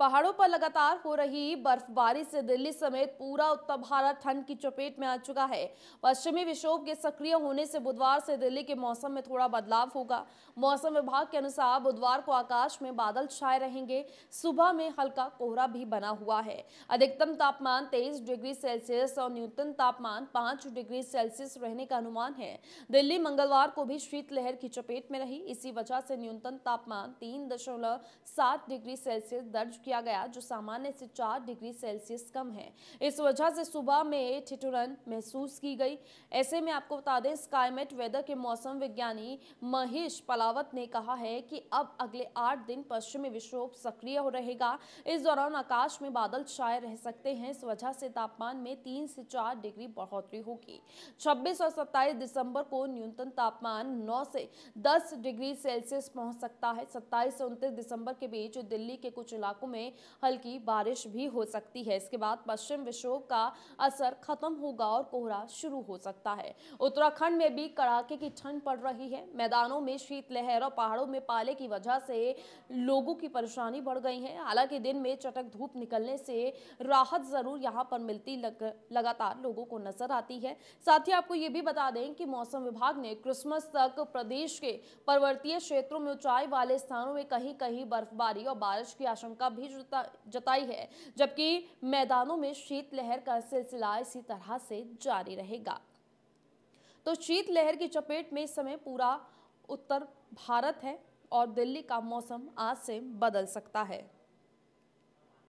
पहाड़ों पर लगातार हो रही बर्फबारी से दिल्ली समेत पूरा उत्तर भारत ठंड की चपेट में आ चुका है पश्चिमी विक्षोभ के सक्रिय होने से बुधवार से दिल्ली के मौसम में थोड़ा बदलाव होगा मौसम विभाग के अनुसार बुधवार को आकाश में बादल छाए रहेंगे सुबह में हल्का कोहरा भी बना हुआ है अधिकतम तापमान तेईस डिग्री सेल्सियस और न्यूनतम तापमान पांच डिग्री सेल्सियस रहने का अनुमान है दिल्ली मंगलवार को भी शीतलहर की चपेट में रही इसी वजह से न्यूनतम तापमान तीन दशमलव सात डिग्री सेल्सियस दर्ज किया गया जो सामान्य से चार डिग्री सेल्सियस कम है इस वजह से सुबह में ठिठुरन महसूस की गई ऐसे में आपको बता दें स्काईमेट वेदर के मौसम विज्ञानी महेश पलावत ने कहा है कि अब अगले आठ दिन पश्चिमी विक्षोभ सक्रिय हो रहेगा इस दौरान आकाश में बादल छाए रह सकते हैं इस वजह से तापमान में तीन से चार डिग्री बढ़ोतरी होगी छब्बीस और सत्ताईस दिसंबर को न्यूनतम तापमान नौ से दस डिग्री सेल्सियस पहुंच सकता है सत्ताईस से उनतीस दिसंबर के बीच दिल्ली के कुछ इलाकों में में हल्की बारिश भी हो सकती है इसके बाद पश्चिम विक्षोभ का असर खत्म होगा और कोहरा शुरू हो सकता है उत्तराखंड में भी कड़ाके की ठंड पड़ रही है मैदानों में शीतलहर और पहाड़ों में पाले की वजह से लोगों की परेशानी बढ़ गई है हालांकि दिन में चटक धूप निकलने से राहत जरूर यहाँ पर मिलती लग, लगातार लोगों को नजर आती है साथ ही आपको ये भी बता दें कि मौसम विभाग ने क्रिसमस तक प्रदेश के पर्वतीय क्षेत्रों में ऊंचाई वाले स्थानों में कहीं कहीं बर्फबारी और बारिश की आशंका भी जता, जताई है जबकि मैदानों में शीतलहर का सिलसिला इसी तरह से जारी रहेगा तो शीतलहर की चपेट में इस समय पूरा उत्तर भारत है और दिल्ली का मौसम आज से बदल सकता है